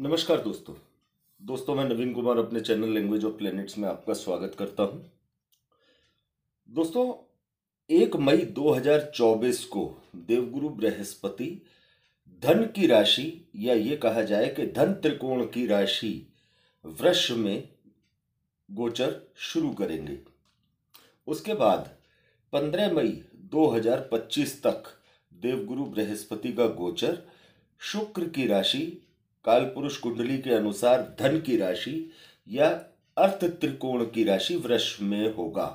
नमस्कार दोस्तों दोस्तों मैं नवीन कुमार अपने चैनल लैंग्वेज ऑफ प्लैनेट्स में आपका स्वागत करता हूं दोस्तों एक मई 2024 को देवगुरु बृहस्पति धन की राशि या ये कहा जाए कि धन त्रिकोण की राशि वृक्ष में गोचर शुरू करेंगे उसके बाद 15 मई 2025 तक देवगुरु बृहस्पति का गोचर शुक्र की राशि कालपुरुष कुंडली के अनुसार धन की राशि या अर्थ त्रिकोण की राशि वृष में होगा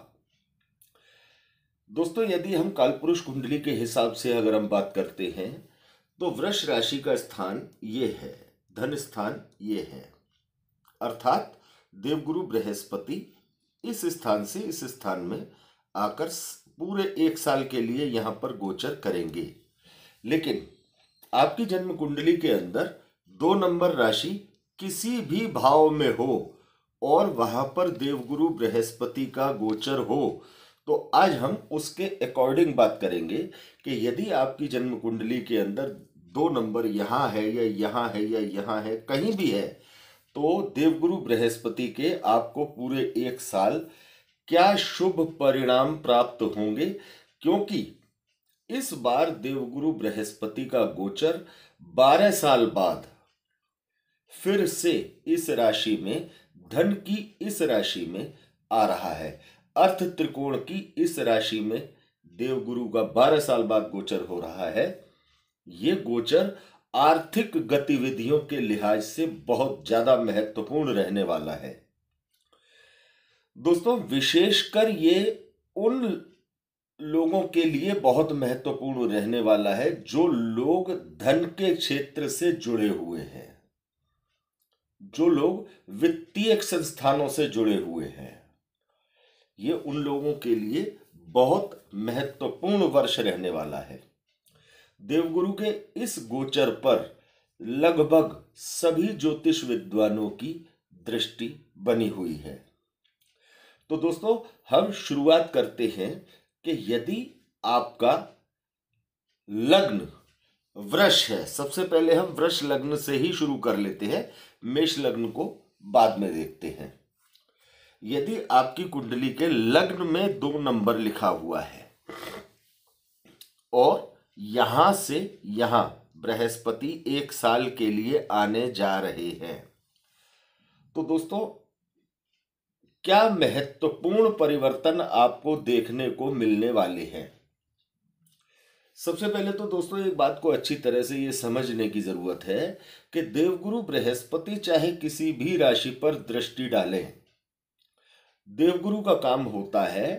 दोस्तों यदि हम काल पुरुष कुंडली के हिसाब से अगर हम बात करते हैं तो वृष राशि का स्थान ये है धन स्थान ये है अर्थात देवगुरु बृहस्पति इस स्थान से इस स्थान में आकर पूरे एक साल के लिए यहां पर गोचर करेंगे लेकिन आपकी जन्म कुंडली के अंदर दो नंबर राशि किसी भी भाव में हो और वहां पर देवगुरु बृहस्पति का गोचर हो तो आज हम उसके अकॉर्डिंग बात करेंगे कि यदि आपकी जन्म कुंडली के अंदर दो नंबर यहाँ है या यहाँ है या यहाँ है कहीं भी है तो देवगुरु बृहस्पति के आपको पूरे एक साल क्या शुभ परिणाम प्राप्त होंगे क्योंकि इस बार देवगुरु बृहस्पति का गोचर 12 साल बाद फिर से इस राशि में धन की इस राशि में आ रहा है अर्थ त्रिकोण की इस राशि में देवगुरु का बारह साल बाद गोचर हो रहा है ये गोचर आर्थिक गतिविधियों के लिहाज से बहुत ज्यादा महत्वपूर्ण रहने वाला है दोस्तों विशेषकर ये उन लोगों के लिए बहुत महत्वपूर्ण रहने वाला है जो लोग धन के क्षेत्र से जुड़े हुए हैं जो लोग वित्तीय संस्थानों से जुड़े हुए हैं ये उन लोगों के लिए बहुत महत्वपूर्ण वर्ष रहने वाला है देवगुरु के इस गोचर पर लगभग सभी ज्योतिष विद्वानों की दृष्टि बनी हुई है तो दोस्तों हम शुरुआत करते हैं कि यदि आपका लग्न वृष है सबसे पहले हम वृष लग्न से ही शुरू कर लेते हैं मेष लग्न को बाद में देखते हैं यदि आपकी कुंडली के लग्न में दो नंबर लिखा हुआ है और यहां से यहां बृहस्पति एक साल के लिए आने जा रहे हैं तो दोस्तों क्या महत्वपूर्ण परिवर्तन आपको देखने को मिलने वाले हैं सबसे पहले तो दोस्तों एक बात को अच्छी तरह से ये समझने की ज़रूरत है कि देवगुरु बृहस्पति चाहे किसी भी राशि पर दृष्टि डालें देवगुरु का काम होता है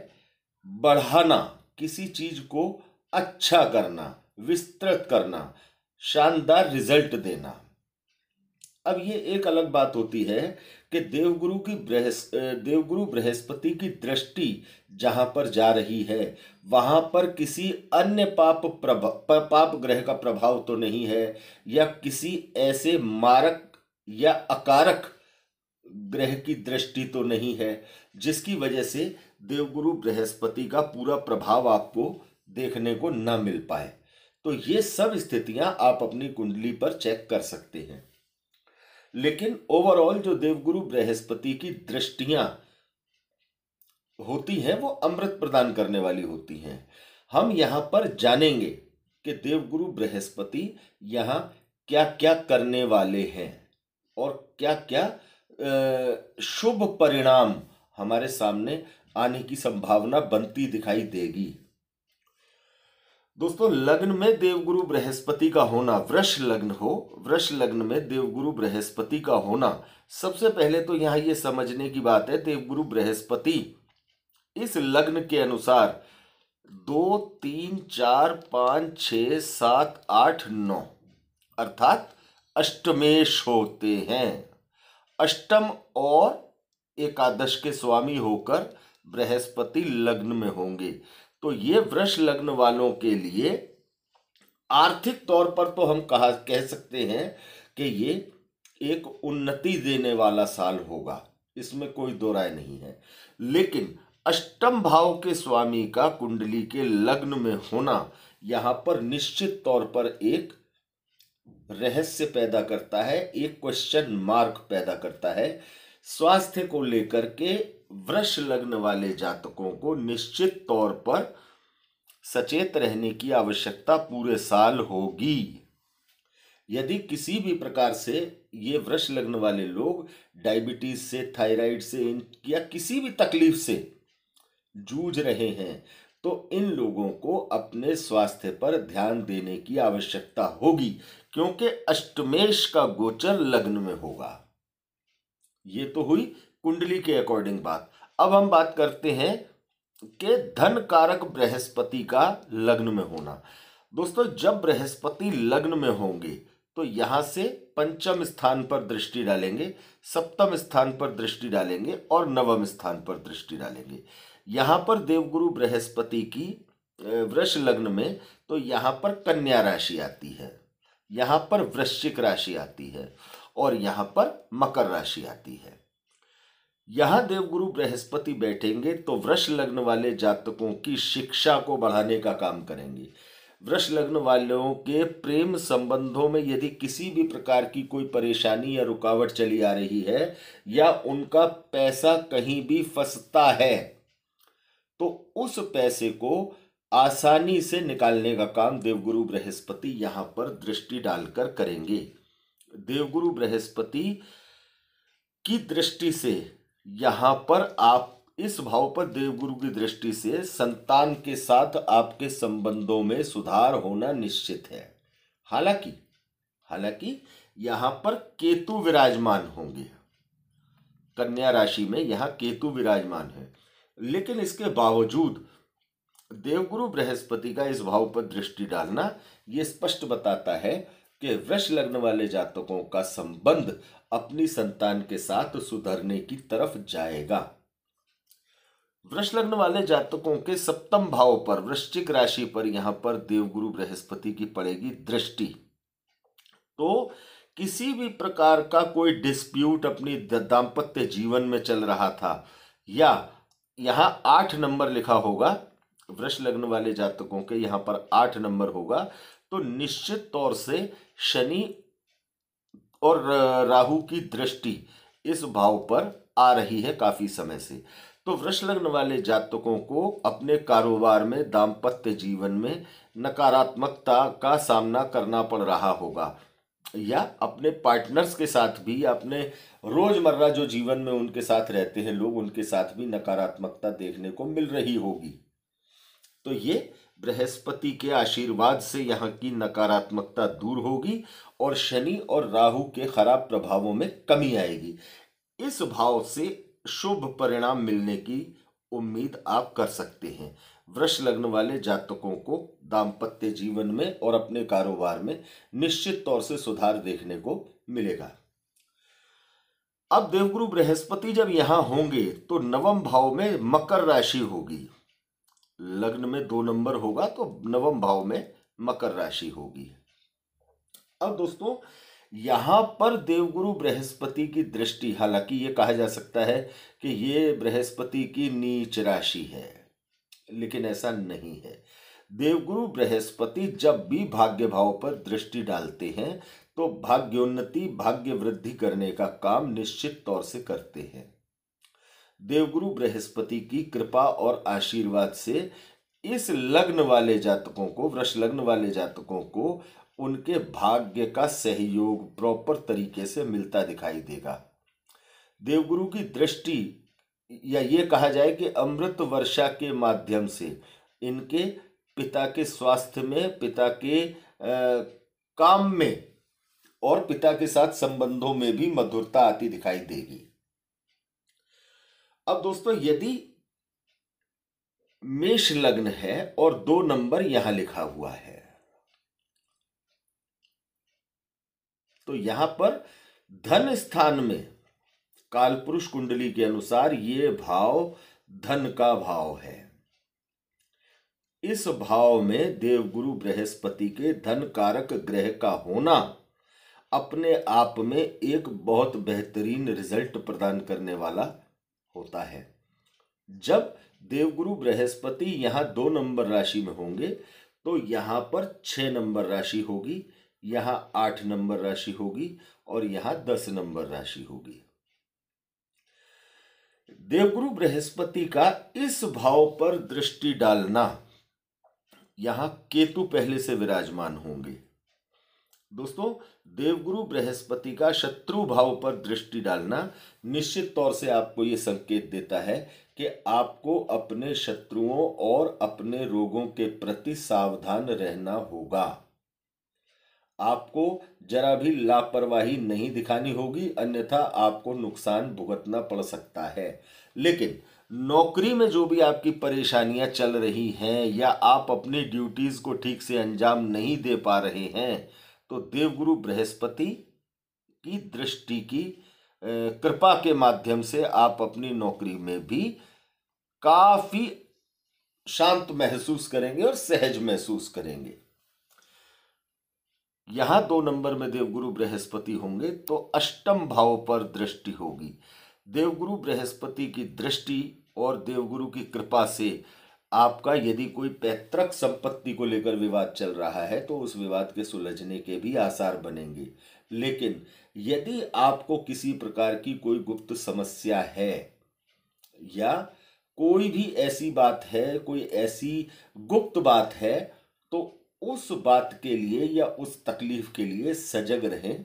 बढ़ाना किसी चीज को अच्छा करना विस्तृत करना शानदार रिजल्ट देना अब ये एक अलग बात होती है कि देवगुरु की बृहस् देवगुरु बृहस्पति की दृष्टि जहाँ पर जा रही है वहाँ पर किसी अन्य पाप प्रभ पाप ग्रह का प्रभाव तो नहीं है या किसी ऐसे मारक या अकारक ग्रह की दृष्टि तो नहीं है जिसकी वजह से देवगुरु बृहस्पति का पूरा प्रभाव आपको देखने को न मिल पाए तो ये सब स्थितियां आप अपनी कुंडली पर चेक कर सकते हैं लेकिन ओवरऑल जो देवगुरु बृहस्पति की दृष्टियां होती हैं वो अमृत प्रदान करने वाली होती हैं हम यहाँ पर जानेंगे कि देवगुरु बृहस्पति यहाँ क्या क्या करने वाले हैं और क्या क्या शुभ परिणाम हमारे सामने आने की संभावना बनती दिखाई देगी दोस्तों लग्न में देवगुरु बृहस्पति का होना वृक्ष लग्न हो वृक्ष लग्न में देवगुरु बृहस्पति का होना सबसे पहले तो यहाँ ये समझने की बात है देवगुरु बृहस्पति इस लग्न के अनुसार दो तीन चार पाँच छ सात आठ नौ अर्थात अष्टमेश होते हैं अष्टम और एकादश के स्वामी होकर बृहस्पति लग्न में होंगे तो ये वृष लग्न वालों के लिए आर्थिक तौर पर तो हम कहा कह सकते हैं कि ये एक उन्नति देने वाला साल होगा इसमें कोई दो राय नहीं है लेकिन अष्टम भाव के स्वामी का कुंडली के लग्न में होना यहां पर निश्चित तौर पर एक रहस्य पैदा करता है एक क्वेश्चन मार्क पैदा करता है स्वास्थ्य को लेकर के वृक्ष लग्न वाले जातकों को निश्चित तौर पर सचेत रहने की आवश्यकता पूरे साल होगी यदि किसी भी प्रकार से ये वृक्ष लग्न वाले लोग डायबिटीज से थायराइड से या किसी भी तकलीफ से जूझ रहे हैं तो इन लोगों को अपने स्वास्थ्य पर ध्यान देने की आवश्यकता होगी क्योंकि अष्टमेश का गोचर लग्न में होगा ये तो हुई कुंडली के अकॉर्डिंग बात अब हम बात करते हैं कि धन कारक बृहस्पति का लग्न में होना दोस्तों जब बृहस्पति लग्न में होंगे तो यहाँ से पंचम स्थान पर दृष्टि डालेंगे सप्तम स्थान पर दृष्टि डालेंगे और नवम स्थान पर दृष्टि डालेंगे यहाँ पर देवगुरु बृहस्पति की वृक्ष लग्न में तो यहाँ पर कन्या राशि आती है यहाँ पर वृश्चिक राशि आती है और यहाँ पर मकर राशि आती है यहाँ देवगुरु बृहस्पति बैठेंगे तो वृक्ष लग्न वाले जातकों की शिक्षा को बढ़ाने का काम करेंगे वृक्ष लग्न वालों के प्रेम संबंधों में यदि किसी भी प्रकार की कोई परेशानी या रुकावट चली आ रही है या उनका पैसा कहीं भी फंसता है तो उस पैसे को आसानी से निकालने का काम देवगुरु बृहस्पति यहाँ पर दृष्टि डालकर करेंगे देवगुरु बृहस्पति की दृष्टि से यहाँ पर आप इस भाव पर देवगुरु की दृष्टि से संतान के साथ आपके संबंधों में सुधार होना निश्चित है हालांकि हालांकि यहाँ पर केतु विराजमान होंगे कन्या राशि में यहाँ केतु विराजमान है लेकिन इसके बावजूद देवगुरु बृहस्पति का इस भाव पर दृष्टि डालना ये स्पष्ट बताता है कि वृक्ष लग्न वाले जातकों का संबंध अपनी संतान के साथ सुधरने की तरफ जाएगा वृक्ष लग्न वाले जातकों के सप्तम भाव पर वृश्चिक राशि पर यहां पर देवगुरु बृहस्पति की पड़ेगी दृष्टि तो किसी भी प्रकार का कोई डिस्प्यूट अपनी दाम्पत्य जीवन में चल रहा था या यहां आठ नंबर लिखा होगा वृक्ष लग्न वाले जातकों के यहां पर आठ नंबर होगा तो निश्चित तौर से शनि और राहु की दृष्टि इस भाव पर आ रही है काफी समय से तो वृक्ष लग्न वाले जातकों को अपने कारोबार में दाम्पत्य जीवन में नकारात्मकता का सामना करना पड़ रहा होगा या अपने पार्टनर्स के साथ भी अपने रोजमर्रा जो जीवन में उनके साथ रहते हैं लोग उनके साथ भी नकारात्मकता देखने को मिल रही होगी तो ये बृहस्पति के आशीर्वाद से यहाँ की नकारात्मकता दूर होगी और शनि और राहु के खराब प्रभावों में कमी आएगी इस भाव से शुभ परिणाम मिलने की उम्मीद आप कर सकते हैं वृक्ष लग्न वाले जातकों को दाम्पत्य जीवन में और अपने कारोबार में निश्चित तौर से सुधार देखने को मिलेगा अब देवगुरु बृहस्पति जब यहां होंगे तो नवम भाव में मकर राशि होगी लग्न में दो नंबर होगा तो नवम भाव में मकर राशि होगी अब दोस्तों यहां पर देवगुरु बृहस्पति की दृष्टि हालांकि ये कहा जा सकता है कि ये बृहस्पति की नीच राशि है लेकिन ऐसा नहीं है देवगुरु बृहस्पति जब भी भाग्य भाव पर दृष्टि डालते हैं तो भाग्योन्नति भाग्य वृद्धि करने का काम निश्चित तौर से करते हैं देवगुरु बृहस्पति की कृपा और आशीर्वाद से इस लग्न वाले जातकों को वृक्ष लग्न वाले जातकों को उनके भाग्य का सहयोग प्रॉपर तरीके से मिलता दिखाई देगा देवगुरु की दृष्टि या ये कहा जाए कि अमृत वर्षा के माध्यम से इनके पिता के स्वास्थ्य में पिता के आ, काम में और पिता के साथ संबंधों में भी मधुरता आती दिखाई देगी अब दोस्तों यदि मेष लग्न है और दो नंबर यहां लिखा हुआ है तो यहां पर धन स्थान में कालपुरुष कुंडली के अनुसार ये भाव धन का भाव है इस भाव में देवगुरु बृहस्पति के धन कारक ग्रह का होना अपने आप में एक बहुत बेहतरीन रिजल्ट प्रदान करने वाला होता है जब देवगुरु बृहस्पति यहाँ दो नंबर राशि में होंगे तो यहाँ पर छः नंबर राशि होगी यहाँ आठ नंबर राशि होगी और यहाँ दस नंबर राशि होगी देवगुरु बृहस्पति का इस भाव पर दृष्टि डालना यहाँ केतु पहले से विराजमान होंगे दोस्तों देवगुरु बृहस्पति का शत्रु भाव पर दृष्टि डालना निश्चित तौर से आपको ये संकेत देता है कि आपको अपने शत्रुओं और अपने रोगों के प्रति सावधान रहना होगा आपको जरा भी लापरवाही नहीं दिखानी होगी अन्यथा आपको नुकसान भुगतना पड़ सकता है लेकिन नौकरी में जो भी आपकी परेशानियां चल रही हैं या आप अपनी ड्यूटीज़ को ठीक से अंजाम नहीं दे पा रहे हैं तो देवगुरु बृहस्पति की दृष्टि की कृपा के माध्यम से आप अपनी नौकरी में भी काफ़ी शांत महसूस करेंगे और सहज महसूस करेंगे यहां दो नंबर में देवगुरु बृहस्पति होंगे तो अष्टम भाव पर दृष्टि होगी देवगुरु बृहस्पति की दृष्टि और देवगुरु की कृपा से आपका यदि कोई पैतृक संपत्ति को लेकर विवाद चल रहा है तो उस विवाद के सुलझने के भी आसार बनेंगे लेकिन यदि आपको किसी प्रकार की कोई गुप्त समस्या है या कोई भी ऐसी बात है कोई ऐसी गुप्त बात है तो उस बात के लिए या उस तकलीफ के लिए सजग रहें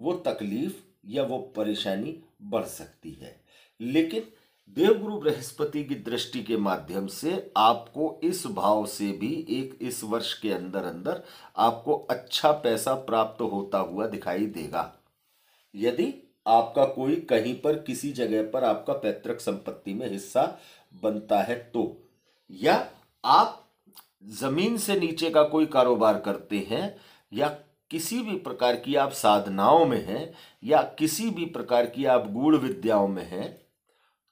वो तकलीफ या वो परेशानी बढ़ सकती है लेकिन देवगुरु बृहस्पति की दृष्टि के माध्यम से आपको इस भाव से भी एक इस वर्ष के अंदर अंदर आपको अच्छा पैसा प्राप्त होता हुआ दिखाई देगा यदि आपका कोई कहीं पर किसी जगह पर आपका पैतृक संपत्ति में हिस्सा बनता है तो या आप जमीन से नीचे का कोई कारोबार करते हैं या किसी भी प्रकार की आप साधनाओं में हैं या किसी भी प्रकार की आप गूढ़ विद्याओं में हैं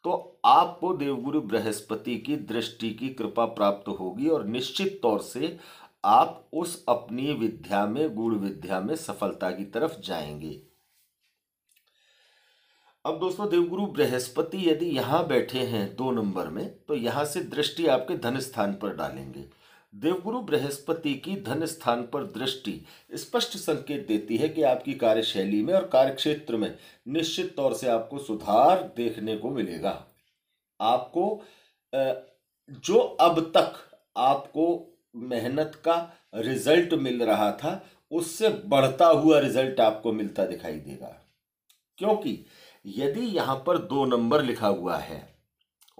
तो आपको देवगुरु बृहस्पति की दृष्टि की कृपा प्राप्त होगी और निश्चित तौर से आप उस अपनी विद्या में गुण विद्या में सफलता की तरफ जाएंगे अब दोस्तों देवगुरु बृहस्पति यदि यहां बैठे हैं दो नंबर में तो यहां से दृष्टि आपके धन स्थान पर डालेंगे देवगुरु बृहस्पति की धन स्थान पर दृष्टि स्पष्ट संकेत देती है कि आपकी कार्यशैली में और कार्यक्षेत्र में निश्चित तौर से आपको सुधार देखने को मिलेगा आपको जो अब तक आपको मेहनत का रिजल्ट मिल रहा था उससे बढ़ता हुआ रिजल्ट आपको मिलता दिखाई देगा क्योंकि यदि यहाँ पर दो नंबर लिखा हुआ है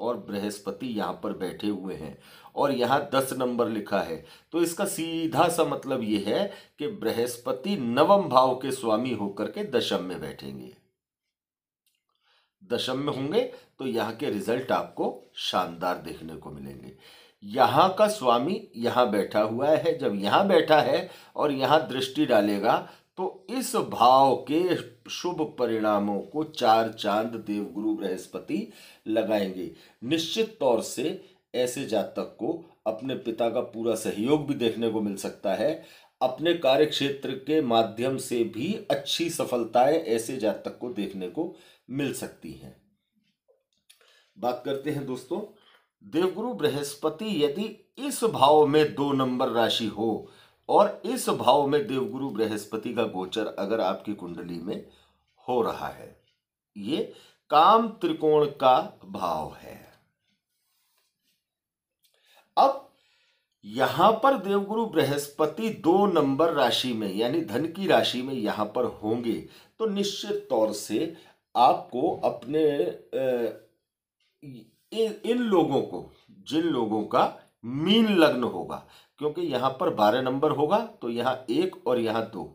और बृहस्पति यहाँ पर बैठे हुए हैं और यहाँ दस नंबर लिखा है तो इसका सीधा सा मतलब ये है कि बृहस्पति नवम भाव के स्वामी होकर के दशम में बैठेंगे दशम में होंगे तो यहाँ के रिजल्ट आपको शानदार देखने को मिलेंगे यहाँ का स्वामी यहाँ बैठा हुआ है जब यहाँ बैठा है और यहाँ दृष्टि डालेगा तो इस भाव के शुभ परिणामों को चार चांद देवगुरु बृहस्पति लगाएंगे निश्चित तौर से ऐसे जातक को अपने पिता का पूरा सहयोग भी देखने को मिल सकता है अपने कार्य क्षेत्र के माध्यम से भी अच्छी सफलताएं ऐसे जातक को देखने को मिल सकती हैं बात करते हैं दोस्तों देवगुरु बृहस्पति यदि इस भाव में दो नंबर राशि हो और इस भाव में देवगुरु बृहस्पति का गोचर अगर आपकी कुंडली में हो रहा है ये काम त्रिकोण का भाव है अब यहां पर देवगुरु बृहस्पति दो नंबर राशि में यानी धन की राशि में यहां पर होंगे तो निश्चित तौर से आपको अपने इन लोगों को जिन लोगों का मीन लग्न होगा क्योंकि यहां पर बारह नंबर होगा तो यहां एक और यहां दो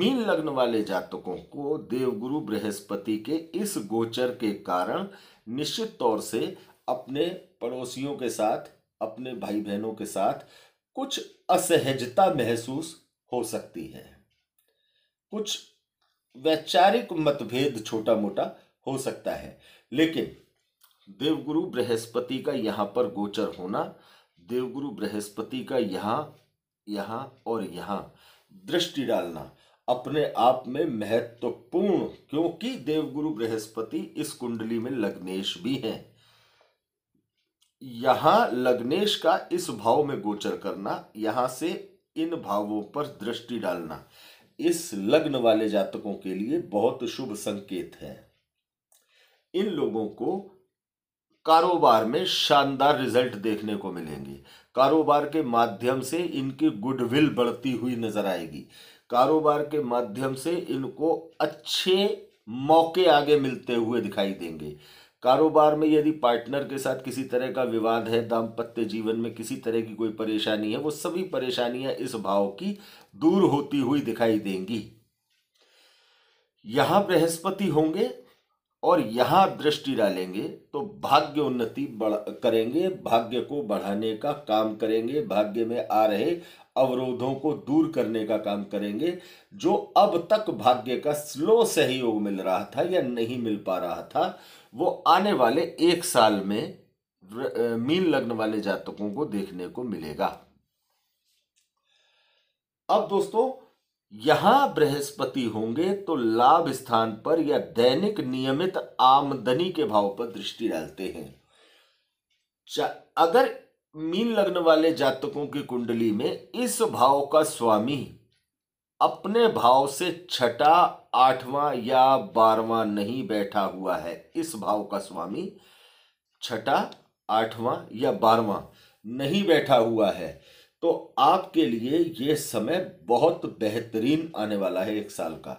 मीन लग्न वाले जातकों को देवगुरु बृहस्पति के इस गोचर के कारण निश्चित तौर से अपने पड़ोसियों के साथ अपने भाई बहनों के साथ कुछ असहजता महसूस हो सकती है कुछ वैचारिक मतभेद छोटा मोटा हो सकता है लेकिन देवगुरु बृहस्पति का यहाँ पर गोचर होना देवगुरु बृहस्पति का यहाँ यहाँ और यहाँ दृष्टि डालना अपने आप में महत्वपूर्ण क्योंकि देवगुरु बृहस्पति इस कुंडली में लग्नेश भी हैं यहां लग्नेश का इस भाव में गोचर करना यहां से इन भावों पर दृष्टि डालना इस लग्न वाले जातकों के लिए बहुत शुभ संकेत है इन लोगों को कारोबार में शानदार रिजल्ट देखने को मिलेंगे कारोबार के माध्यम से इनकी गुडविल बढ़ती हुई नजर आएगी कारोबार के माध्यम से इनको अच्छे मौके आगे मिलते हुए दिखाई देंगे कारोबार में यदि पार्टनर के साथ किसी तरह का विवाद है दाम्पत्य जीवन में किसी तरह की कोई परेशानी है वो सभी परेशानियां इस भाव की दूर होती हुई दिखाई देंगी यहां बृहस्पति होंगे और यहां दृष्टि डालेंगे तो भाग्य उन्नति करेंगे भाग्य को बढ़ाने का काम करेंगे भाग्य में आ रहे अवरोधों को दूर करने का काम करेंगे जो अब तक भाग्य का स्लो सहयोग मिल रहा था या नहीं मिल पा रहा था वो आने वाले एक साल में मीन लग्न वाले जातकों को देखने को मिलेगा अब दोस्तों यहां बृहस्पति होंगे तो लाभ स्थान पर या दैनिक नियमित आमदनी के भाव पर दृष्टि डालते हैं अगर मीन लग्न वाले जातकों की कुंडली में इस भाव का स्वामी अपने भाव से छठा आठवां या बारवां नहीं बैठा हुआ है इस भाव का स्वामी छठा आठवां या बारवां नहीं बैठा हुआ है तो आपके लिए ये समय बहुत बेहतरीन आने वाला है एक साल का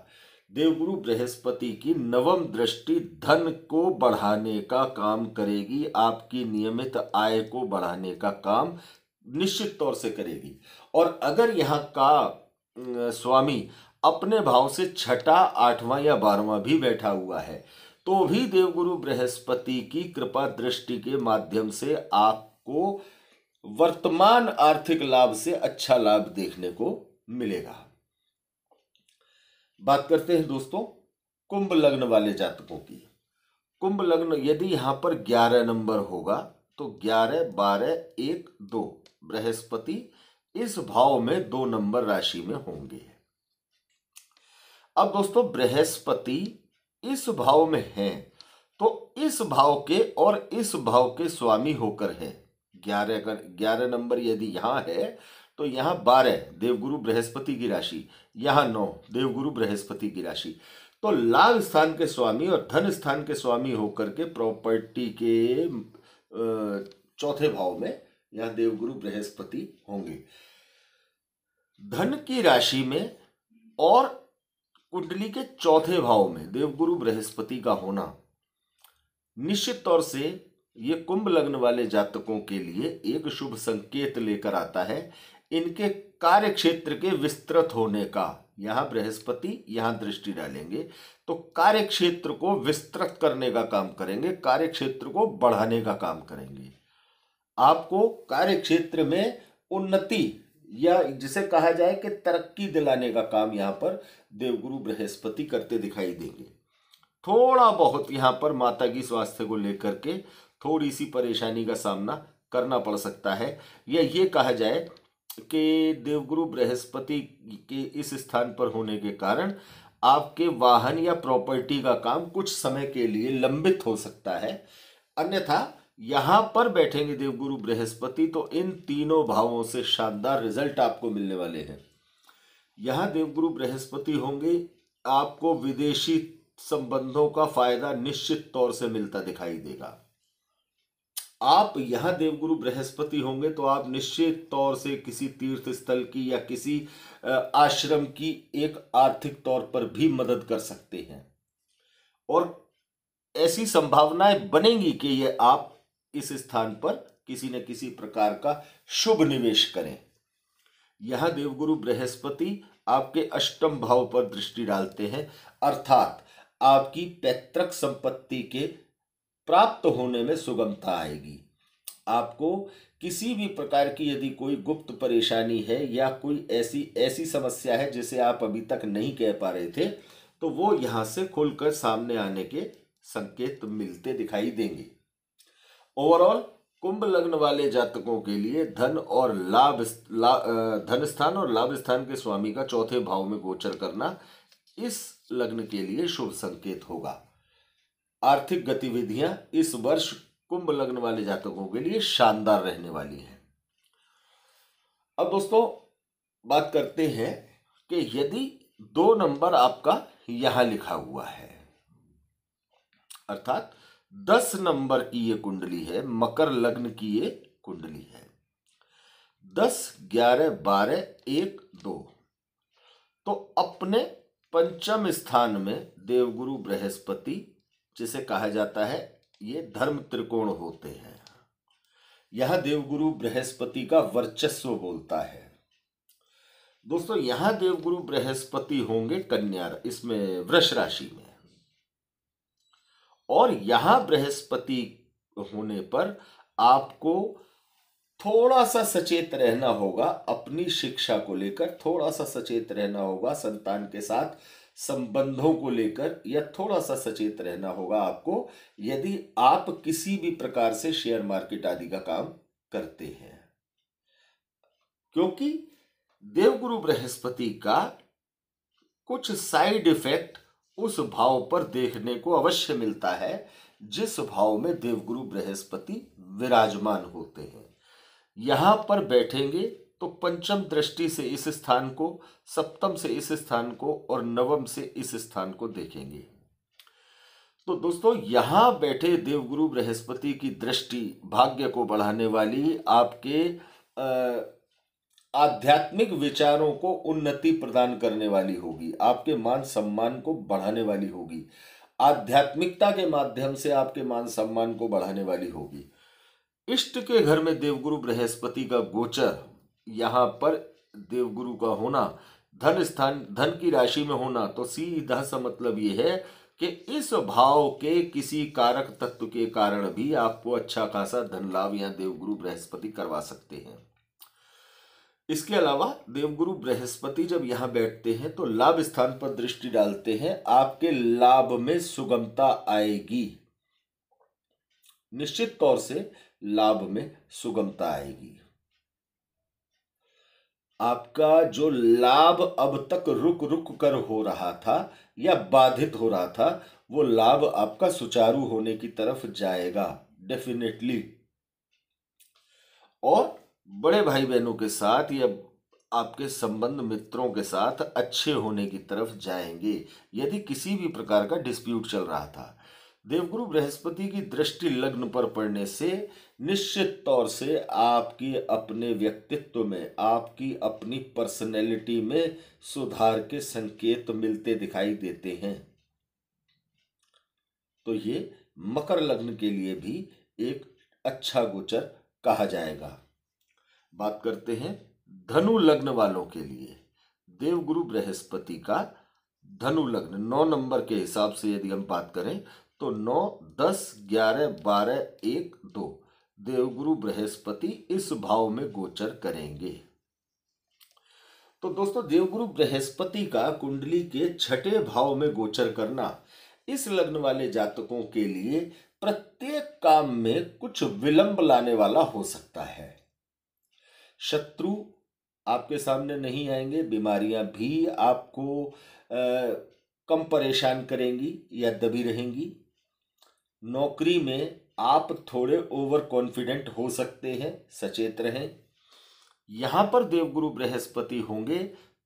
देवगुरु बृहस्पति की नवम दृष्टि धन को बढ़ाने का काम करेगी आपकी नियमित आय को बढ़ाने का काम निश्चित तौर से करेगी और अगर यहाँ का स्वामी अपने भाव से छठा आठवां या बारहवा भी बैठा हुआ है तो भी देवगुरु बृहस्पति की कृपा दृष्टि के माध्यम से आपको वर्तमान आर्थिक लाभ से अच्छा लाभ देखने को मिलेगा बात करते हैं दोस्तों कुंभ लग्न वाले जातकों की कुंभ लग्न यदि यहां पर ग्यारह नंबर होगा तो ग्यारह बारह एक दो बृहस्पति इस भाव में दो नंबर राशि में होंगे अब दोस्तों बृहस्पति इस भाव में है तो इस भाव के और इस भाव के स्वामी होकर है ग्यारह अगर ग्यारह नंबर यदि यहां है तो यहां बारह देवगुरु बृहस्पति की राशि यहां नौ देवगुरु बृहस्पति की राशि तो लाल स्थान के स्वामी और धन स्थान के स्वामी होकर के प्रॉपर्टी के चौथे भाव में यह देवगुरु बृहस्पति होंगे धन की राशि में और कुंडली के चौथे भाव में देवगुरु बृहस्पति का होना निश्चित तौर से ये कुंभ लग्न वाले जातकों के लिए एक शुभ संकेत लेकर आता है इनके कार्य क्षेत्र के विस्तृत होने का यहां बृहस्पति यहां दृष्टि डालेंगे तो कार्य क्षेत्र को विस्तृत करने का काम करेंगे कार्य क्षेत्र को बढ़ाने का काम करेंगे आपको कार्य क्षेत्र में उन्नति या जिसे कहा जाए कि तरक्की दिलाने का काम यहाँ पर देवगुरु बृहस्पति करते दिखाई देंगे थोड़ा बहुत यहाँ पर माता की स्वास्थ्य को लेकर के थोड़ी सी परेशानी का सामना करना पड़ सकता है या ये कहा जाए कि देवगुरु बृहस्पति के इस स्थान पर होने के कारण आपके वाहन या प्रॉपर्टी का काम कुछ समय के लिए लंबित हो सकता है अन्यथा यहां पर बैठेंगे देवगुरु बृहस्पति तो इन तीनों भावों से शानदार रिजल्ट आपको मिलने वाले हैं यहां देवगुरु बृहस्पति होंगे आपको विदेशी संबंधों का फायदा निश्चित तौर से मिलता दिखाई देगा आप यहां देवगुरु बृहस्पति होंगे तो आप निश्चित तौर से किसी तीर्थ स्थल की या किसी आश्रम की एक आर्थिक तौर पर भी मदद कर सकते हैं और ऐसी संभावनाएं बनेंगी कि ये आप इस स्थान पर किसी न किसी प्रकार का शुभ निवेश करें यह देवगुरु बृहस्पति आपके अष्टम भाव पर दृष्टि डालते हैं अर्थात आपकी पैतृक संपत्ति के प्राप्त होने में सुगमता आएगी आपको किसी भी प्रकार की यदि कोई गुप्त परेशानी है या कोई ऐसी ऐसी समस्या है जिसे आप अभी तक नहीं कह पा रहे थे तो वो यहाँ से खुलकर सामने आने के संकेत मिलते दिखाई देंगे ओवरऑल कुंभ लग्न वाले जातकों के लिए धन और लाभ ला, धन स्थान और लाभ स्थान के स्वामी का चौथे भाव में गोचर करना इस लग्न के लिए शुभ संकेत होगा आर्थिक गतिविधियां इस वर्ष कुंभ लग्न वाले जातकों के लिए शानदार रहने वाली हैं अब दोस्तों बात करते हैं कि यदि दो नंबर आपका यहां लिखा हुआ है अर्थात दस नंबर की ये कुंडली है मकर लग्न की ये कुंडली है दस ग्यारह बारह एक दो तो अपने पंचम स्थान में देवगुरु बृहस्पति जिसे कहा जाता है ये धर्म त्रिकोण होते हैं यह देवगुरु बृहस्पति का वर्चस्व बोलता है दोस्तों यहां देवगुरु बृहस्पति होंगे कन्या इसमें वृष राशि में और यहां बृहस्पति होने पर आपको थोड़ा सा सचेत रहना होगा अपनी शिक्षा को लेकर थोड़ा सा सचेत रहना होगा संतान के साथ संबंधों को लेकर या थोड़ा सा सचेत रहना होगा आपको यदि आप किसी भी प्रकार से शेयर मार्केट आदि का काम करते हैं क्योंकि देवगुरु बृहस्पति का कुछ साइड इफेक्ट उस भाव पर देखने को अवश्य मिलता है जिस भाव में देवगुरु बृहस्पति विराजमान होते हैं यहाँ पर बैठेंगे तो पंचम दृष्टि से इस स्थान को सप्तम से इस स्थान को और नवम से इस स्थान को देखेंगे तो दोस्तों यहां बैठे देवगुरु बृहस्पति की दृष्टि भाग्य को बढ़ाने वाली आपके आध्यात्मिक विचारों को उन्नति प्रदान करने वाली होगी आपके मान सम्मान को बढ़ाने वाली होगी आध्यात्मिकता के माध्यम से आपके मान सम्मान को बढ़ाने वाली होगी इष्ट के घर में देवगुरु बृहस्पति का गोचर यहाँ पर देवगुरु का होना धन स्थान धन की राशि में होना तो सीधा सा मतलब ये है कि इस भाव के किसी कारक तत्व के कारण भी आपको अच्छा खासा धन लाभ या देवगुरु बृहस्पति करवा सकते हैं इसके अलावा देवगुरु बृहस्पति जब यहाँ बैठते हैं तो लाभ स्थान पर दृष्टि डालते हैं आपके लाभ में सुगमता आएगी निश्चित तौर से लाभ में सुगमता आएगी आपका जो लाभ अब तक रुक रुक कर हो रहा था या बाधित हो रहा था वो लाभ आपका सुचारू होने की तरफ जाएगा डेफिनेटली और बड़े भाई बहनों के साथ या आपके संबंध मित्रों के साथ अच्छे होने की तरफ जाएंगे यदि किसी भी प्रकार का डिस्प्यूट चल रहा था देवगुरु बृहस्पति की दृष्टि लग्न पर पड़ने से निश्चित तौर से आपके अपने व्यक्तित्व में आपकी अपनी पर्सनैलिटी में सुधार के संकेत मिलते दिखाई देते हैं तो ये मकर लग्न के लिए भी एक अच्छा गोचर कहा जाएगा बात करते हैं धनु लग्न वालों के लिए देवगुरु बृहस्पति का धनु लग्न नौ नंबर के हिसाब से यदि हम बात करें तो नौ दस ग्यारह बारह एक दो देवगुरु बृहस्पति इस भाव में गोचर करेंगे तो दोस्तों देवगुरु बृहस्पति का कुंडली के छठे भाव में गोचर करना इस लग्न वाले जातकों के लिए प्रत्येक काम में कुछ विलंब लाने वाला हो सकता है शत्रु आपके सामने नहीं आएंगे बीमारियां भी आपको आ, कम परेशान करेंगी या दबी रहेंगी नौकरी में आप थोड़े ओवर कॉन्फिडेंट हो सकते हैं सचेत रहें यहाँ पर देवगुरु बृहस्पति होंगे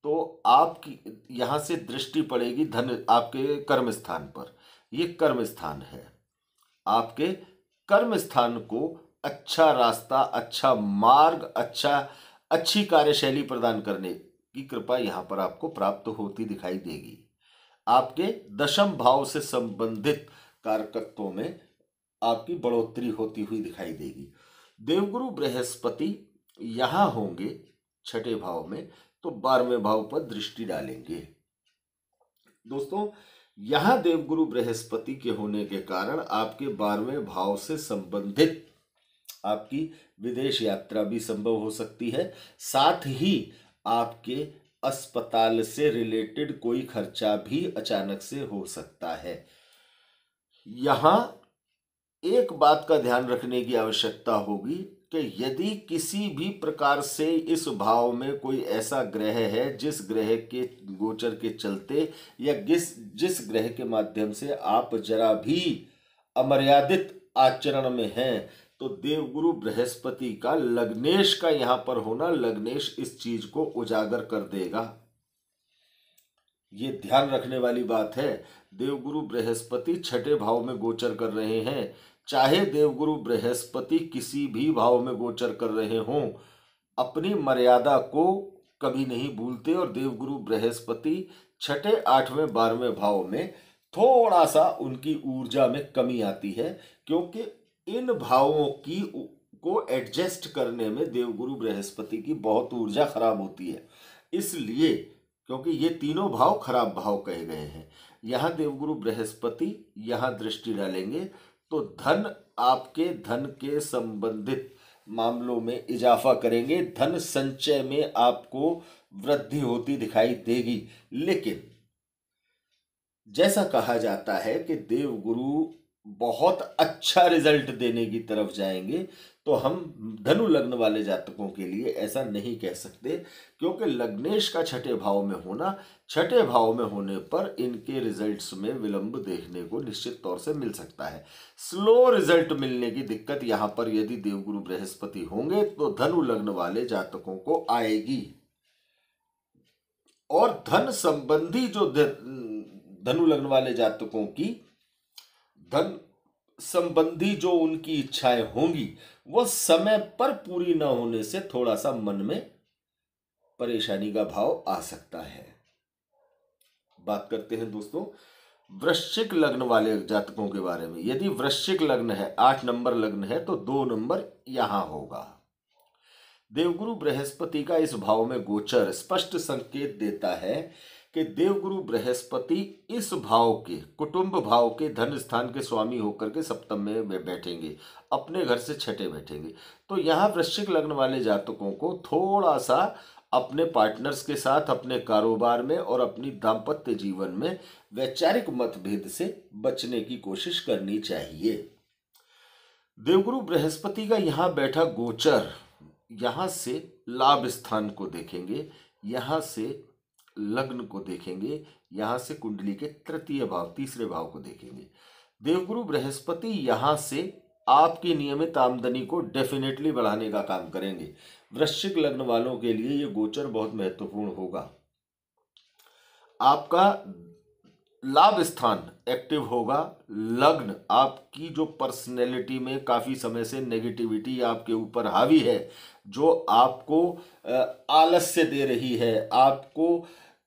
तो आपकी यहाँ से दृष्टि पड़ेगी धन आपके कर्म स्थान पर ये कर्म स्थान है आपके कर्म स्थान को अच्छा रास्ता अच्छा मार्ग अच्छा अच्छी कार्यशैली प्रदान करने की कृपा यहाँ पर आपको प्राप्त होती दिखाई देगी आपके दशम भाव से संबंधित कारकत्वों में आपकी बढ़ोतरी होती हुई दिखाई देगी देवगुरु बृहस्पति यहाँ होंगे छठे भाव में तो बारहवें भाव पर दृष्टि डालेंगे दोस्तों यहाँ देवगुरु बृहस्पति के होने के कारण आपके बारहवें भाव से संबंधित आपकी विदेश यात्रा भी संभव हो सकती है साथ ही आपके अस्पताल से रिलेटेड कोई खर्चा भी अचानक से हो सकता है यहां एक बात का ध्यान रखने की आवश्यकता होगी कि यदि किसी भी प्रकार से इस भाव में कोई ऐसा ग्रह है जिस ग्रह के गोचर के चलते या जिस जिस ग्रह के माध्यम से आप जरा भी अमर्यादित आचरण में हैं तो देवगुरु बृहस्पति का लग्नेश का यहां पर होना लग्नेश इस चीज को उजागर कर देगा ये ध्यान रखने वाली बात है देवगुरु बृहस्पति छठे भाव में गोचर कर रहे हैं चाहे देवगुरु बृहस्पति किसी भी भाव में गोचर कर रहे हों अपनी मर्यादा को कभी नहीं भूलते और देवगुरु बृहस्पति छठे आठवें बारहवें भाव में थोड़ा सा उनकी ऊर्जा में कमी आती है क्योंकि इन भावों की को एडजस्ट करने में देवगुरु बृहस्पति की बहुत ऊर्जा खराब होती है इसलिए क्योंकि ये तीनों भाव खराब भाव कहे गए हैं यहाँ देवगुरु बृहस्पति यहाँ दृष्टि डालेंगे तो धन आपके धन के संबंधित मामलों में इजाफा करेंगे धन संचय में आपको वृद्धि होती दिखाई देगी लेकिन जैसा कहा जाता है कि देवगुरु बहुत अच्छा रिजल्ट देने की तरफ जाएंगे तो हम धनु लग्न वाले जातकों के लिए ऐसा नहीं कह सकते क्योंकि लग्नेश का छठे भाव में होना छठे भाव में होने पर इनके रिजल्ट्स में विलंब देखने को निश्चित तौर से मिल सकता है स्लो रिजल्ट मिलने की दिक्कत यहाँ पर यदि देवगुरु बृहस्पति होंगे तो धनु लग्न वाले जातकों को आएगी और धन संबंधी जो धनु लग्न वाले जातकों की धन संबंधी जो उनकी इच्छाएं होंगी वो समय पर पूरी ना होने से थोड़ा सा मन में परेशानी का भाव आ सकता है बात करते हैं दोस्तों वृश्चिक लग्न वाले जातकों के बारे में यदि वृश्चिक लग्न है आठ नंबर लग्न है तो दो नंबर यहां होगा देवगुरु बृहस्पति का इस भाव में गोचर स्पष्ट संकेत देता है कि देवगुरु बृहस्पति इस भाव के कुटुंब भाव के धन स्थान के स्वामी होकर के सप्तम में बैठेंगे अपने घर से छठे बैठेंगे तो यहाँ वृश्चिक लग्न वाले जातकों को थोड़ा सा अपने पार्टनर्स के साथ अपने कारोबार में और अपनी दाम्पत्य जीवन में वैचारिक मतभेद से बचने की कोशिश करनी चाहिए देवगुरु बृहस्पति का यहाँ बैठा गोचर यहाँ से लाभ स्थान को देखेंगे यहाँ से लग्न को देखेंगे यहाँ से कुंडली के तृतीय भाव तीसरे भाव को देखेंगे देवगुरु बृहस्पति यहाँ से आपकी नियमित आमदनी को डेफिनेटली बढ़ाने का काम करेंगे वृश्चिक लग्न वालों के लिए ये गोचर बहुत महत्वपूर्ण होगा आपका लाभ स्थान एक्टिव होगा लग्न आपकी जो पर्सनैलिटी में काफ़ी समय से नेगेटिविटी आपके ऊपर हावी है जो आपको आलस्य दे रही है आपको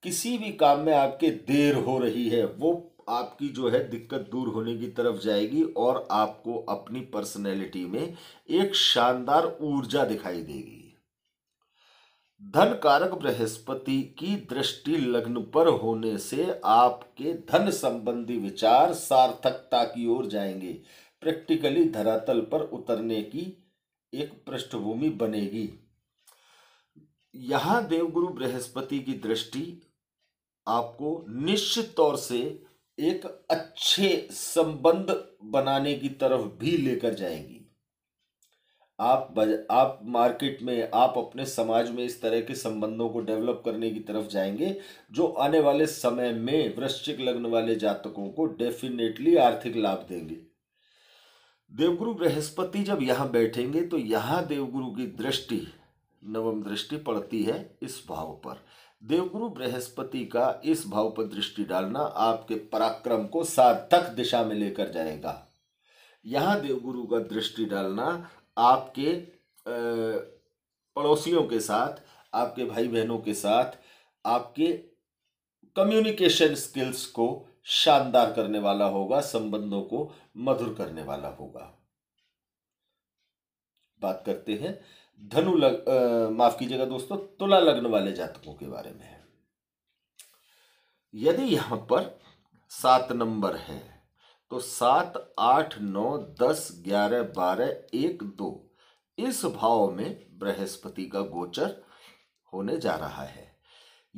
किसी भी काम में आपके देर हो रही है वो आपकी जो है दिक्कत दूर होने की तरफ जाएगी और आपको अपनी पर्सनैलिटी में एक शानदार ऊर्जा दिखाई देगी धन कारक बृहस्पति की दृष्टि लग्न पर होने से आपके धन संबंधी विचार सार्थकता की ओर जाएंगे प्रैक्टिकली धरातल पर उतरने की एक पृष्ठभूमि बनेगी यहां देवगुरु बृहस्पति की दृष्टि आपको निश्चित तौर से एक अच्छे संबंध बनाने की तरफ भी लेकर जाएंगी आप बज, आप मार्केट में आप अपने समाज में इस तरह के संबंधों को डेवलप करने की तरफ जाएंगे जो आने वाले समय में वृश्चिक लग्न वाले जातकों को डेफिनेटली आर्थिक लाभ देंगे देवगुरु बृहस्पति जब यहाँ बैठेंगे तो यहाँ देवगुरु की दृष्टि नवम दृष्टि पड़ती है इस भाव पर देवगुरु बृहस्पति का इस भाव पर दृष्टि डालना आपके पराक्रम को सार्थक दिशा में लेकर जाएगा यहां देवगुरु का दृष्टि डालना आपके पड़ोसियों के साथ आपके भाई बहनों के साथ आपके कम्युनिकेशन स्किल्स को शानदार करने वाला होगा संबंधों को मधुर करने वाला होगा बात करते हैं धनु लग माफ कीजिएगा दोस्तों तुला लग्न वाले जातकों के बारे में है यदि यहां पर सात नंबर है तो सात आठ नौ दस ग्यारह बारह एक दो इस भाव में बृहस्पति का गोचर होने जा रहा है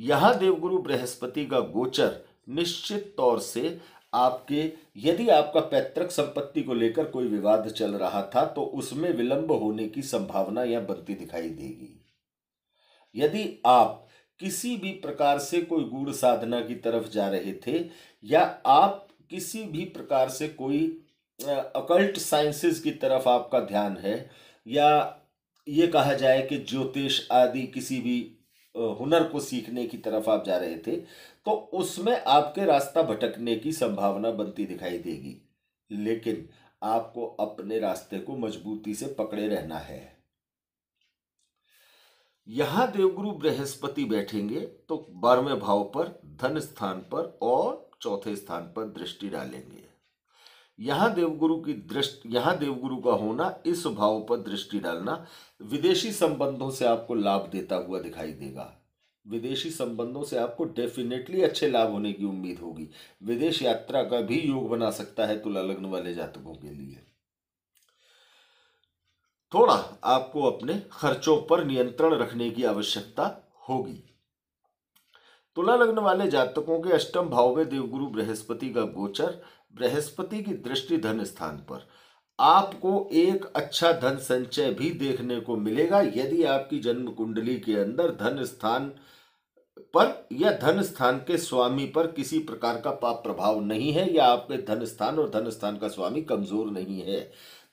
यहां देवगुरु बृहस्पति का गोचर निश्चित तौर से आपके यदि आपका पैतृक संपत्ति को लेकर कोई विवाद चल रहा था तो उसमें विलंब होने की संभावना या बनती दिखाई देगी यदि आप किसी भी प्रकार से कोई गूढ़ साधना की तरफ जा रहे थे या आप किसी भी प्रकार से कोई अकल्ट साइंसेस की तरफ आपका ध्यान है या ये कहा जाए कि ज्योतिष आदि किसी भी हुनर को सीखने की तरफ आप जा रहे थे तो उसमें आपके रास्ता भटकने की संभावना बनती दिखाई देगी लेकिन आपको अपने रास्ते को मजबूती से पकड़े रहना है यहां देवगुरु बृहस्पति बैठेंगे तो बारहवें भाव पर धन स्थान पर और चौथे स्थान पर दृष्टि डालेंगे यहां देवगुरु की दृष्टि यहां देवगुरु का होना इस भाव पर दृष्टि डालना विदेशी संबंधों से आपको लाभ देता हुआ दिखाई देगा विदेशी संबंधों से आपको डेफिनेटली अच्छे लाभ होने की उम्मीद होगी विदेश यात्रा का भी योग बना सकता है तुला लग्न वाले जातकों के लिए थोड़ा आपको अपने खर्चों पर नियंत्रण रखने की आवश्यकता होगी तुला लग्न वाले जातकों के अष्टम भाव में देवगुरु बृहस्पति का गोचर बृहस्पति की दृष्टि धन स्थान पर आपको एक अच्छा धन संचय भी देखने को मिलेगा यदि आपकी जन्म कुंडली के अंदर धन स्थान पर या धन स्थान के स्वामी पर किसी प्रकार का पाप प्रभाव नहीं है या आपके धन स्थान और धन स्थान का स्वामी कमजोर नहीं है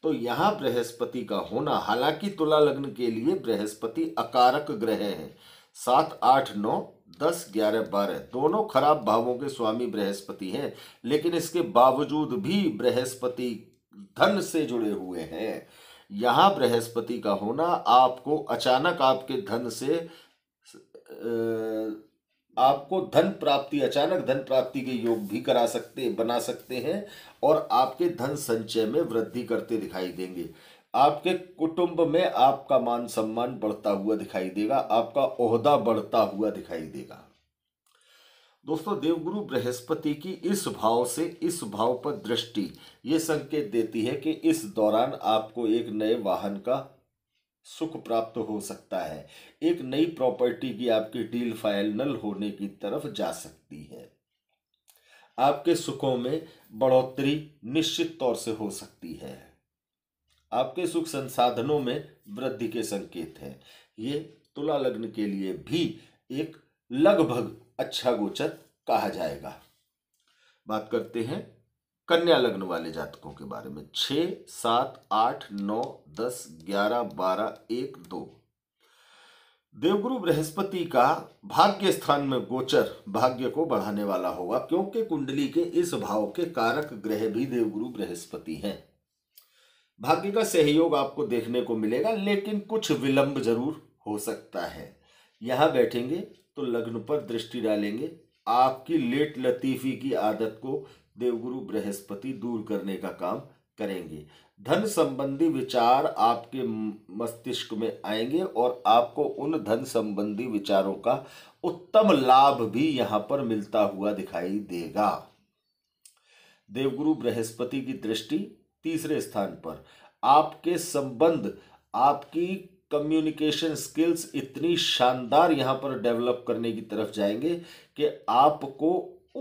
तो यहाँ बृहस्पति का होना हालांकि तुला लग्न के लिए बृहस्पति अकारक ग्रह है सात आठ नौ दस ग्यारह बारह दोनों खराब भावों के स्वामी बृहस्पति हैं लेकिन इसके बावजूद भी बृहस्पति धन से जुड़े हुए हैं यहाँ बृहस्पति का होना आपको अचानक आपके धन से आपको धन प्राप्ति अचानक धन प्राप्ति के योग भी करा सकते बना सकते हैं और आपके धन संचय में वृद्धि करते दिखाई देंगे आपके कुटुंब में आपका मान सम्मान बढ़ता हुआ दिखाई देगा आपका ओहदा बढ़ता हुआ दिखाई देगा दोस्तों देवगुरु बृहस्पति की इस भाव से इस भाव पर दृष्टि ये संकेत देती है कि इस दौरान आपको एक नए वाहन का सुख प्राप्त हो सकता है एक नई प्रॉपर्टी की आपकी डील फाइनल होने की तरफ जा सकती है आपके सुखों में बढ़ोतरी निश्चित तौर से हो सकती है आपके सुख संसाधनों में वृद्धि के संकेत हैं ये तुला लग्न के लिए भी एक लगभग अच्छा गोचर कहा जाएगा बात करते हैं कन्या लग्न वाले जातकों के बारे में छ सात आठ नौ दस ग्यारह बारह एक दो देवगुरु बृहस्पति का भाग्य स्थान में गोचर भाग्य को बढ़ाने वाला होगा क्योंकि कुंडली के इस भाव के कारक ग्रह भी देवगुरु बृहस्पति हैं भाग्य का सहयोग आपको देखने को मिलेगा लेकिन कुछ विलंब जरूर हो सकता है यहां बैठेंगे तो लग्न पर दृष्टि डालेंगे आपकी लेट लतीफ़ी की आदत को देवगुरु बृहस्पति दूर करने का काम करेंगे धन संबंधी विचार आपके मस्तिष्क में आएंगे और आपको उन धन संबंधी विचारों का उत्तम लाभ भी यहाँ पर मिलता हुआ दिखाई देगा देवगुरु बृहस्पति की दृष्टि तीसरे स्थान पर आपके संबंध आपकी कम्युनिकेशन स्किल्स इतनी शानदार यहाँ पर डेवलप करने की तरफ जाएंगे कि आपको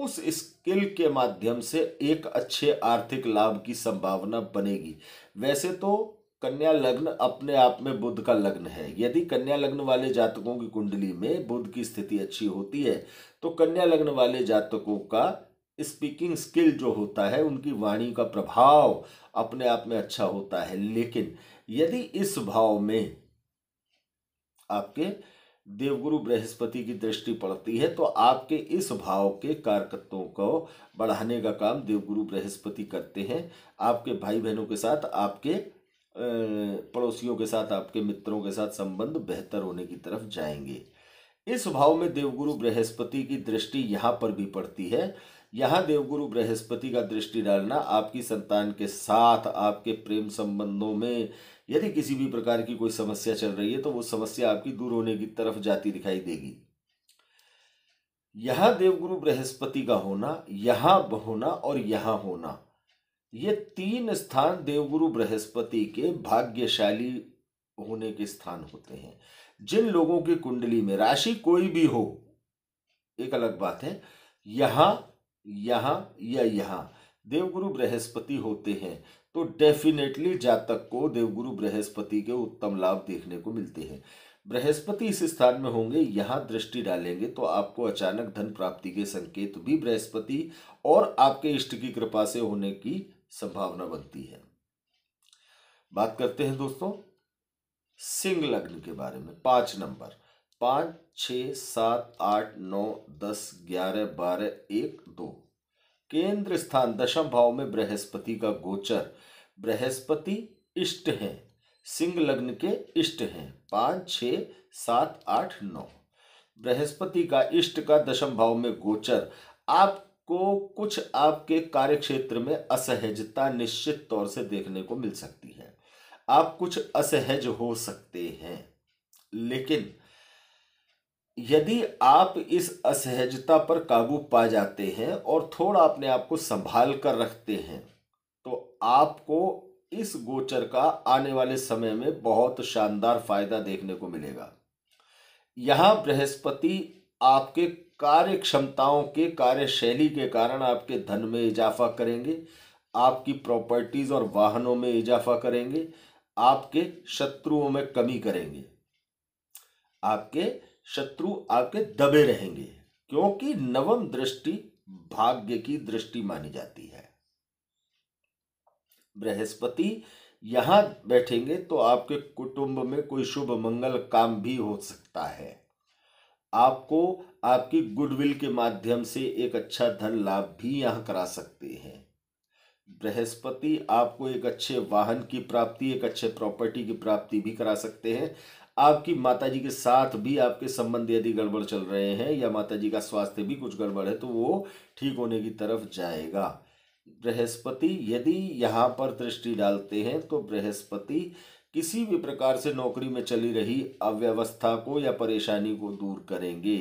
उस स्किल के माध्यम से एक अच्छे आर्थिक लाभ की संभावना बनेगी वैसे तो कन्या लग्न अपने आप में बुद्ध का लग्न है यदि कन्या लग्न वाले जातकों की कुंडली में बुद्ध की स्थिति अच्छी होती है तो कन्या लग्न वाले जातकों का स्पीकिंग स्किल जो होता है उनकी वाणी का प्रभाव अपने आप में अच्छा होता है लेकिन यदि इस भाव में आपके देवगुरु बृहस्पति की दृष्टि पड़ती है तो आपके इस भाव के कारकत्वों को बढ़ाने का काम देवगुरु बृहस्पति करते हैं आपके भाई बहनों के साथ आपके पड़ोसियों के साथ आपके मित्रों के साथ संबंध बेहतर होने की तरफ जाएंगे इस भाव में देवगुरु बृहस्पति की दृष्टि यहाँ पर भी पड़ती है यहाँ देवगुरु बृहस्पति का दृष्टि डालना आपकी संतान के साथ आपके प्रेम संबंधों में यदि किसी भी प्रकार की कोई समस्या चल रही है तो वो समस्या आपकी दूर होने की तरफ जाती दिखाई देगी यहां देवगुरु बृहस्पति का होना यहां होना और यहां होना ये तीन स्थान देवगुरु बृहस्पति के भाग्यशाली होने के स्थान होते हैं जिन लोगों की कुंडली में राशि कोई भी हो एक अलग बात है यहां यहां या यहां देवगुरु बृहस्पति होते हैं तो डेफिनेटली जातक को देवगुरु बृहस्पति के उत्तम लाभ देखने को मिलते हैं बृहस्पति इस स्थान में होंगे यहाँ दृष्टि डालेंगे तो आपको अचानक धन प्राप्ति के संकेत भी बृहस्पति और आपके इष्ट की कृपा से होने की संभावना बनती है बात करते हैं दोस्तों सिंह लग्न के बारे में पांच नंबर पांच छ सात आठ नौ दस ग्यारह बारह एक दो केंद्र स्थान दशम भाव में बृहस्पति का गोचर बृहस्पति इष्ट हैं सिंह लग्न के इष्ट हैं पाँच छ सात आठ नौ बृहस्पति का इष्ट का दशम भाव में गोचर आपको कुछ आपके कार्यक्षेत्र में असहजता निश्चित तौर से देखने को मिल सकती है आप कुछ असहज हो सकते हैं लेकिन यदि आप इस असहजता पर काबू पा जाते हैं और थोड़ा अपने आप को संभाल कर रखते हैं तो आपको इस गोचर का आने वाले समय में बहुत शानदार फायदा देखने को मिलेगा यहां बृहस्पति आपके कार्य क्षमताओं के कार्यशैली के कारण आपके धन में इजाफा करेंगे आपकी प्रॉपर्टीज़ और वाहनों में इजाफा करेंगे आपके शत्रुओं में कमी करेंगे आपके शत्रु आपके दबे रहेंगे क्योंकि नवम दृष्टि भाग्य की दृष्टि मानी जाती है बृहस्पति यहां बैठेंगे तो आपके कुटुंब में कोई शुभ मंगल काम भी हो सकता है आपको आपकी गुडविल के माध्यम से एक अच्छा धन लाभ भी यहां करा सकते हैं बृहस्पति आपको एक अच्छे वाहन की प्राप्ति एक अच्छे प्रॉपर्टी की प्राप्ति भी करा सकते हैं आपकी माताजी के साथ भी आपके संबंध यदि गड़बड़ चल रहे हैं या माताजी का स्वास्थ्य भी कुछ गड़बड़ है तो वो ठीक होने की तरफ जाएगा बृहस्पति यदि यहाँ पर दृष्टि डालते हैं तो बृहस्पति किसी भी प्रकार से नौकरी में चली रही अव्यवस्था को या परेशानी को दूर करेंगे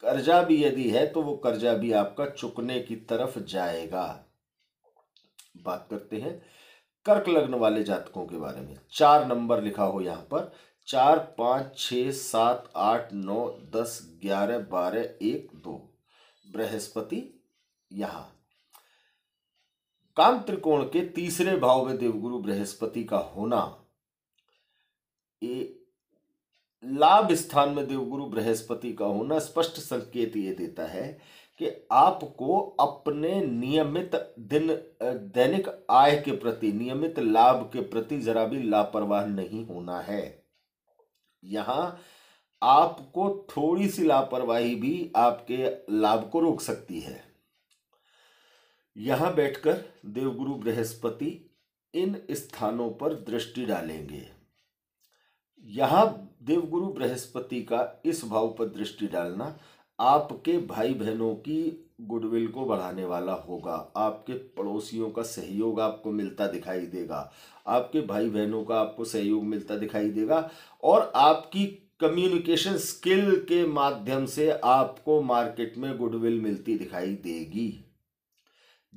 कर्जा भी यदि है तो वो कर्जा भी आपका चुकने की तरफ जाएगा बात करते हैं कर्क लग्न वाले जातकों के बारे में चार नंबर लिखा हो यहाँ पर चार पाँच छ सात आठ नौ दस ग्यारह बारह एक दो बृहस्पति यहाँ काम त्रिकोण के तीसरे भाव में देवगुरु बृहस्पति का होना ये लाभ स्थान में देवगुरु बृहस्पति का होना स्पष्ट संकेत ये देता है कि आपको अपने नियमित दिन दैनिक आय के प्रति नियमित लाभ के प्रति जरा भी लापरवाह नहीं होना है यहाँ आपको थोड़ी सी लापरवाही भी आपके लाभ को रोक सकती है यहाँ बैठकर देवगुरु बृहस्पति इन स्थानों पर दृष्टि डालेंगे यहाँ देवगुरु बृहस्पति का इस भाव पर दृष्टि डालना आपके भाई बहनों की गुडविल को बढ़ाने वाला होगा आपके पड़ोसियों का सहयोग आपको मिलता दिखाई देगा आपके भाई बहनों का आपको सहयोग मिलता दिखाई देगा और आपकी कम्युनिकेशन स्किल के माध्यम से आपको मार्केट में गुडविल मिलती दिखाई देगी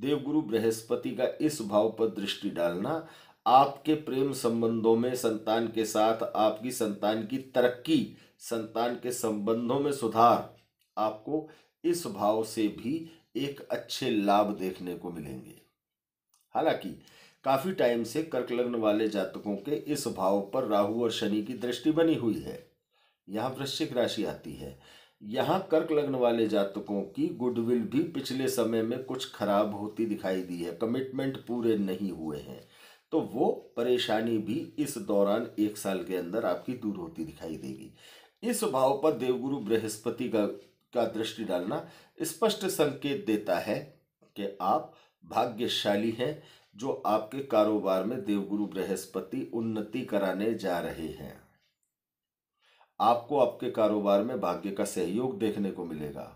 देवगुरु बृहस्पति का इस भाव पर दृष्टि डालना आपके प्रेम संबंधों में संतान के साथ आपकी संतान की तरक्की संतान के संबंधों में सुधार आपको इस भाव से भी एक अच्छे लाभ देखने को मिलेंगे हालांकि काफ़ी टाइम से कर्क लग्न वाले जातकों के इस भाव पर राहु और शनि की दृष्टि बनी हुई है यहाँ वृश्चिक राशि आती है यहाँ कर्क लग्न वाले जातकों की गुडविल भी पिछले समय में कुछ खराब होती दिखाई दी है कमिटमेंट पूरे नहीं हुए हैं तो वो परेशानी भी इस दौरान एक साल के अंदर आपकी दूर होती दिखाई देगी इस भाव पर देवगुरु बृहस्पति का का दृष्टि डालना स्पष्ट संकेत देता है कि आप भाग्यशाली हैं जो आपके कारोबार में देवगुरु बृहस्पति उन्नति कराने जा रहे हैं आपको आपके कारोबार में भाग्य का सहयोग देखने को मिलेगा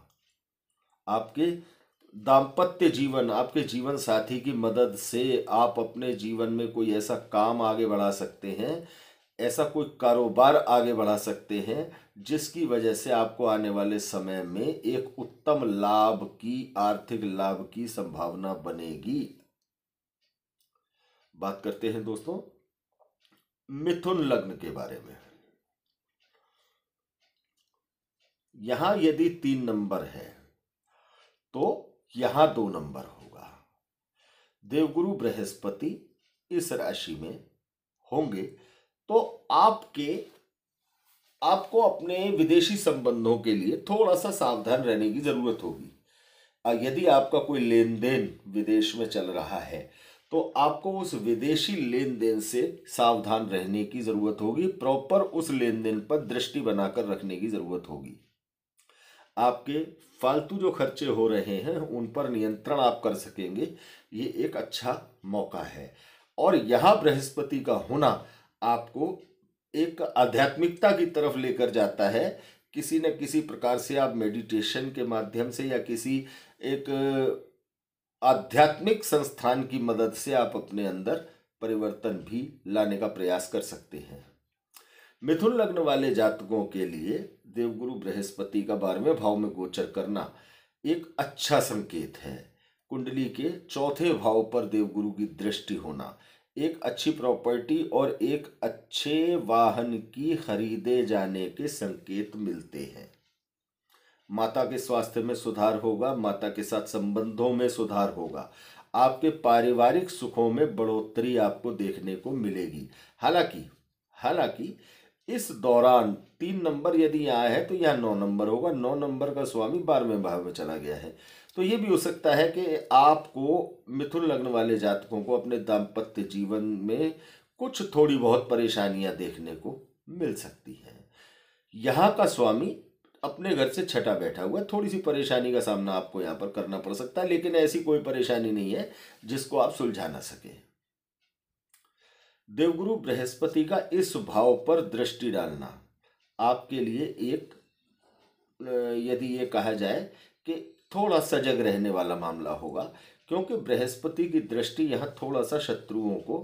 आपके दाम्पत्य जीवन आपके जीवन साथी की मदद से आप अपने जीवन में कोई ऐसा काम आगे बढ़ा सकते हैं ऐसा कोई कारोबार आगे बढ़ा सकते हैं जिसकी वजह से आपको आने वाले समय में एक उत्तम लाभ की आर्थिक लाभ की संभावना बनेगी बात करते हैं दोस्तों मिथुन लग्न के बारे में यहां यदि तीन नंबर है तो यहां दो नंबर होगा देवगुरु बृहस्पति इस राशि में होंगे तो आपके आपको अपने विदेशी संबंधों के लिए थोड़ा सा सावधान रहने की जरूरत होगी यदि आपका कोई लेन देन विदेश में चल रहा है तो आपको उस विदेशी लेन देन से सावधान रहने की ज़रूरत होगी प्रॉपर उस लेन देन पर दृष्टि बनाकर रखने की ज़रूरत होगी आपके फालतू जो खर्चे हो रहे हैं उन पर नियंत्रण आप कर सकेंगे ये एक अच्छा मौका है और यहाँ बृहस्पति का होना आपको एक आध्यात्मिकता की तरफ लेकर जाता है किसी न किसी प्रकार से आप मेडिटेशन के माध्यम से या किसी एक आध्यात्मिक संस्थान की मदद से आप अपने अंदर परिवर्तन भी लाने का प्रयास कर सकते हैं मिथुन लग्न वाले जातकों के लिए देवगुरु बृहस्पति का बारहवें भाव में गोचर करना एक अच्छा संकेत है कुंडली के चौथे भाव पर देवगुरु की दृष्टि होना एक अच्छी प्रॉपर्टी और एक अच्छे वाहन की खरीदे जाने के संकेत मिलते हैं माता के स्वास्थ्य में सुधार होगा माता के साथ संबंधों में सुधार होगा आपके पारिवारिक सुखों में बढ़ोतरी आपको देखने को मिलेगी हालांकि हालांकि इस दौरान तीन नंबर यदि यहाँ है तो यहाँ नौ नंबर होगा नौ नंबर का स्वामी बारहवें भाव में चला गया है तो ये भी हो सकता है कि आपको मिथुन लग्न वाले जातकों को अपने दाम्पत्य जीवन में कुछ थोड़ी बहुत परेशानियां देखने को मिल सकती हैं यहाँ का स्वामी अपने घर से छटा बैठा हुआ थोड़ी सी परेशानी का सामना आपको यहाँ पर करना पड़ सकता है लेकिन ऐसी कोई परेशानी नहीं है जिसको आप सुलझा ना सके देवगुरु बृहस्पति का इस भाव पर दृष्टि डालना आपके लिए एक यदि ये कहा जाए कि थोड़ा सजग रहने वाला मामला होगा क्योंकि बृहस्पति की दृष्टि यहाँ थोड़ा सा शत्रुओं को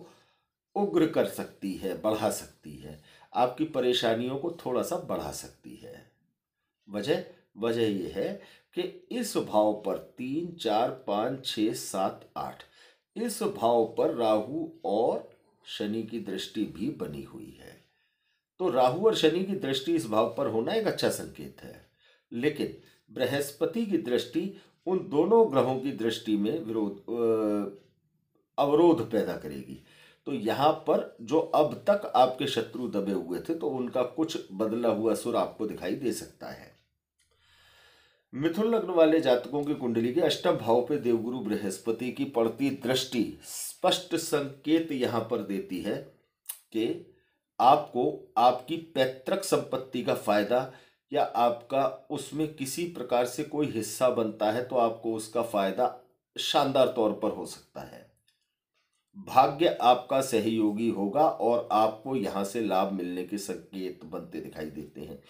उग्र कर सकती है बढ़ा सकती है आपकी परेशानियों को थोड़ा सा बढ़ा सकती है वजह वजह यह है कि इस भाव पर तीन चार पाँच छ सात आठ इस भाव पर राहु और शनि की दृष्टि भी बनी हुई है तो राहु और शनि की दृष्टि इस भाव पर होना एक अच्छा संकेत है लेकिन बृहस्पति की दृष्टि उन दोनों ग्रहों की दृष्टि में विरोध अवरोध पैदा करेगी तो यहाँ पर जो अब तक आपके शत्रु दबे हुए थे तो उनका कुछ बदला हुआ सुर आपको दिखाई दे सकता है मिथुन लग्न वाले जातकों की कुंडली के अष्टम भाव पे देवगुरु बृहस्पति की पड़ती दृष्टि स्पष्ट संकेत यहां पर देती है कि आपको आपकी पैतृक संपत्ति का फायदा या आपका उसमें किसी प्रकार से कोई हिस्सा बनता है तो आपको उसका फायदा शानदार तौर पर हो सकता है भाग्य आपका सहयोगी होगा और आपको यहां से लाभ मिलने के संकेत बनते दिखाई देते हैं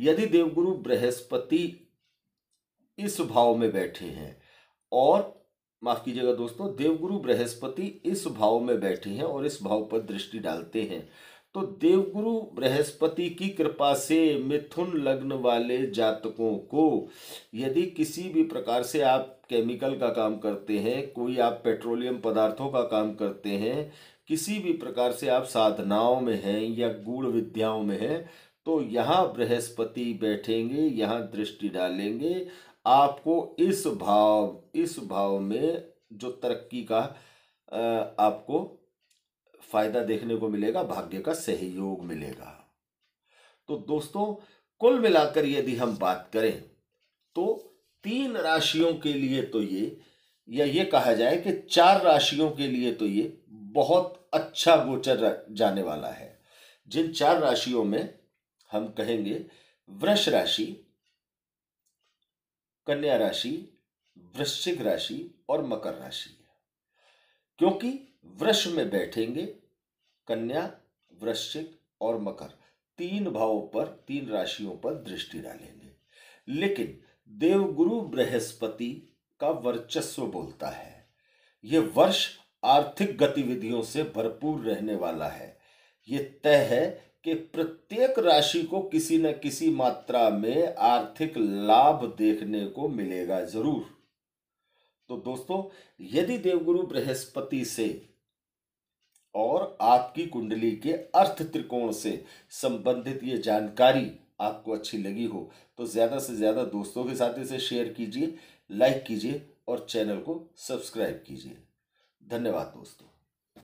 यदि देवगुरु बृहस्पति इस भाव में बैठे हैं और माफ कीजिएगा दोस्तों देवगुरु बृहस्पति इस भाव में बैठे हैं और इस भाव पर दृष्टि डालते हैं तो देवगुरु बृहस्पति की कृपा से मिथुन लग्न वाले जातकों को यदि किसी भी प्रकार से आप केमिकल का काम करते हैं कोई आप पेट्रोलियम पदार्थों का काम करते हैं किसी भी प्रकार से आप साधनाओं में हैं या गूढ़ विद्याओं में हैं तो यहाँ बृहस्पति बैठेंगे यहाँ दृष्टि डालेंगे आपको इस भाव इस भाव में जो तरक्की का आपको फायदा देखने को मिलेगा भाग्य का सहयोग मिलेगा तो दोस्तों कुल मिलाकर यदि हम बात करें तो तीन राशियों के लिए तो ये या ये कहा जाए कि चार राशियों के लिए तो ये बहुत अच्छा गोचर जाने वाला है जिन चार राशियों में हम कहेंगे वृष राशि कन्या राशि वृश्चिक राशि और मकर राशि क्योंकि वृक्ष में बैठेंगे कन्या वृश्चिक और मकर तीन भावों पर तीन राशियों पर दृष्टि डालेंगे लेकिन देवगुरु बृहस्पति का वर्चस्व बोलता है यह वर्ष आर्थिक गतिविधियों से भरपूर रहने वाला है ये तय है कि प्रत्येक राशि को किसी न किसी मात्रा में आर्थिक लाभ देखने को मिलेगा जरूर तो दोस्तों यदि देवगुरु बृहस्पति से और आपकी कुंडली के अर्थ त्रिकोण से संबंधित ये जानकारी आपको अच्छी लगी हो तो ज़्यादा से ज़्यादा दोस्तों के साथ इसे शेयर कीजिए लाइक कीजिए और चैनल को सब्सक्राइब कीजिए धन्यवाद दोस्तों